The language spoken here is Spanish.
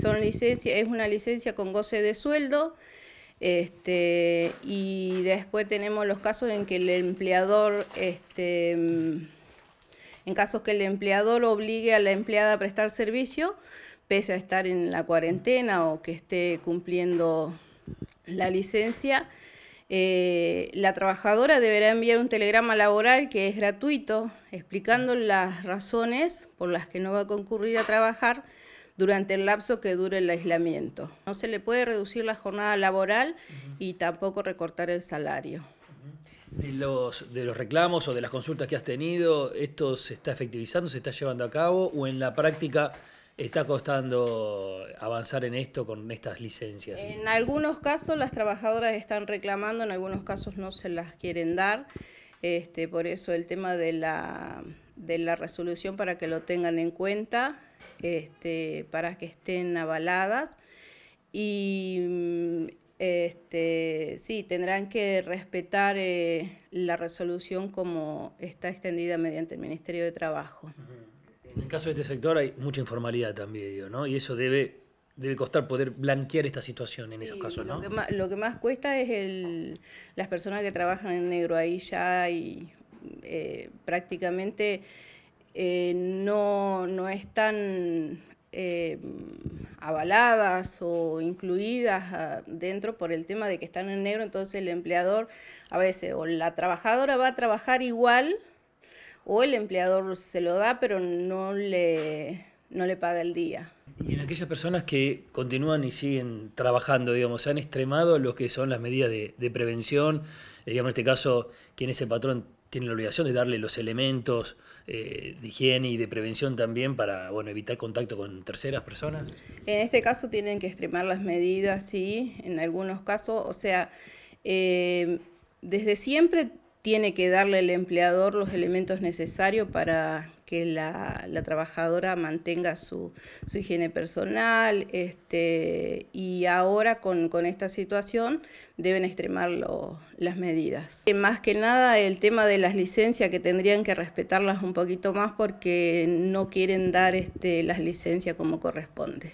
Son licencia, es una licencia con goce de sueldo. Este, y después tenemos los casos en que el empleador, este, en casos que el empleador obligue a la empleada a prestar servicio, pese a estar en la cuarentena o que esté cumpliendo la licencia, eh, la trabajadora deberá enviar un telegrama laboral que es gratuito, explicando las razones por las que no va a concurrir a trabajar durante el lapso que dure el aislamiento. No se le puede reducir la jornada laboral y tampoco recortar el salario. De los, reclamos o de las consultas que has tenido, ¿esto se está efectivizando, se está llevando a cabo o en la práctica está costando avanzar en esto con estas licencias? En algunos casos las trabajadoras están reclamando, en algunos casos no se las quieren dar, este, por eso el tema de la, de la resolución para que lo tengan en cuenta, este, para que estén avaladas. Y mm, este, sí, tendrán que respetar eh, la resolución como está extendida mediante el Ministerio de Trabajo. En el caso de este sector hay mucha informalidad también, ¿no? Y eso debe, debe costar poder blanquear esta situación en esos casos, ¿no? Lo que, más, cuesta es el, las personas que trabajan en negro. Ahí ya hay eh, prácticamente eh, no, no, están eh, avaladas o incluidas ah, dentro por el tema de que están en negro, entonces el empleador a veces o la trabajadora va a trabajar igual o el empleador se lo da pero no le, no le paga el día. Y en aquellas personas que continúan y siguen trabajando, digamos, se han extremado lo que son las medidas de, prevención, digamos en este caso, quien el patrón ¿Tienen la obligación de darle los elementos eh, de higiene y de prevención también para bueno, evitar contacto con terceras personas? En este caso tienen que extremar las medidas, sí, en algunos casos. O sea, eh, desde siempre tiene que darle el empleador los elementos necesarios para que la, la trabajadora mantenga su, su higiene personal este, y ahora con, con, esta situación deben extremar las medidas. Eh, más que nada el tema de las licencias que tendrían que respetarlas un poquito más porque no quieren dar este, las licencias como corresponde.